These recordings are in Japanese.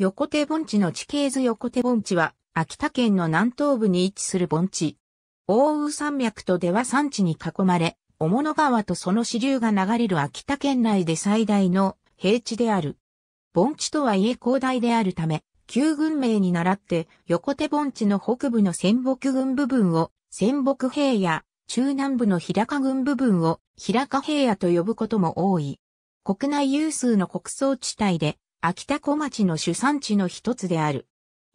横手盆地の地形図横手盆地は、秋田県の南東部に位置する盆地。奥羽山脈と出羽山地に囲まれ、雄物川とその支流が流れる秋田県内で最大の平地である。盆地とはいえ広大であるため、旧軍名に倣って横手盆地の北部の仙北軍部分を仙北平野、中南部の平賀軍部分を平賀平野と呼ぶことも多い。国内有数の穀倉地帯で秋田小町の主産地の一つである。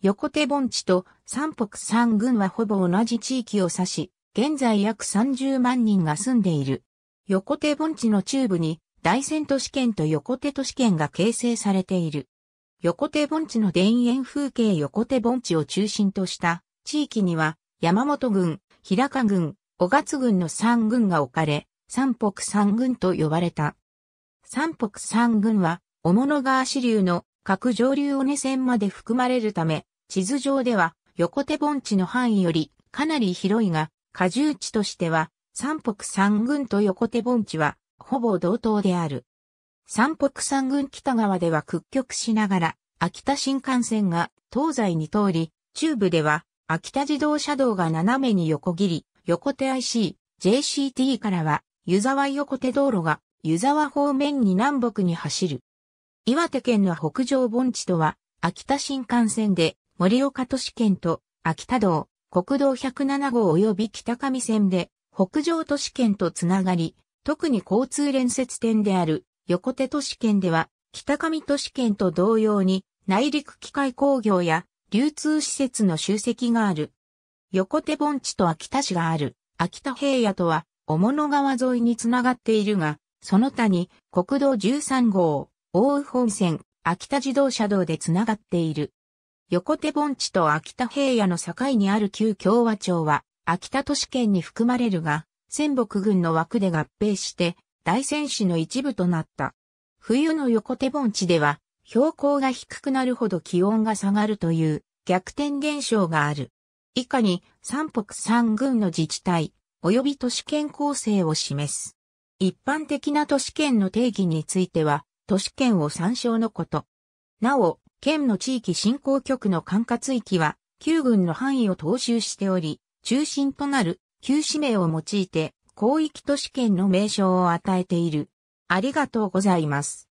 横手盆地と三北三郡はほぼ同じ地域を指し、現在約30万人が住んでいる。横手盆地の中部に大仙都市圏と横手都市圏が形成されている。横手盆地の田園風景横手盆地を中心とした地域には山本郡、平賀郡、小勝郡の三郡が置かれ、三北三郡と呼ばれた。三北三郡は雄物川支流の各上流尾根線まで含まれるため、地図上では横手盆地の範囲よりかなり広いが、荷重地としては、三北三軍と横手盆地は、ほぼ同等である。三北三軍北側では屈曲しながら、秋田新幹線が東西に通り、中部では秋田自動車道が斜めに横切り、横手 IC、JCT からは湯沢横手道路が湯沢方面に南北に走る。岩手県の北上盆地とは、秋田新幹線で盛岡都市圏と秋田道、国道107号及び北上線で北上都市圏とつながり、特に交通連接点である横手都市圏では、北上都市圏と同様に内陸機械工業や流通施設の集積がある。横手盆地と秋田市がある秋田平野とは、雄物川沿いにつながっているが、その他に国道13号、奥羽本線、秋田自動車道でつながっている。横手盆地と秋田平野の境にある旧共和町は、秋田都市圏に含まれるが、仙北郡の枠で合併して、大仙市の一部となった。冬の横手盆地では、標高が低くなるほど気温が下がるという逆転現象がある。以下に三北三郡の自治体及び都市圏構成を示す。一般的な都市圏の定義については都市圏を参照のこと。なお、県の地域振興局の管轄域は、旧軍の範囲を踏襲しており、中心となる旧市名を用いて、広域都市圏の名称を与えている。ありがとうございます。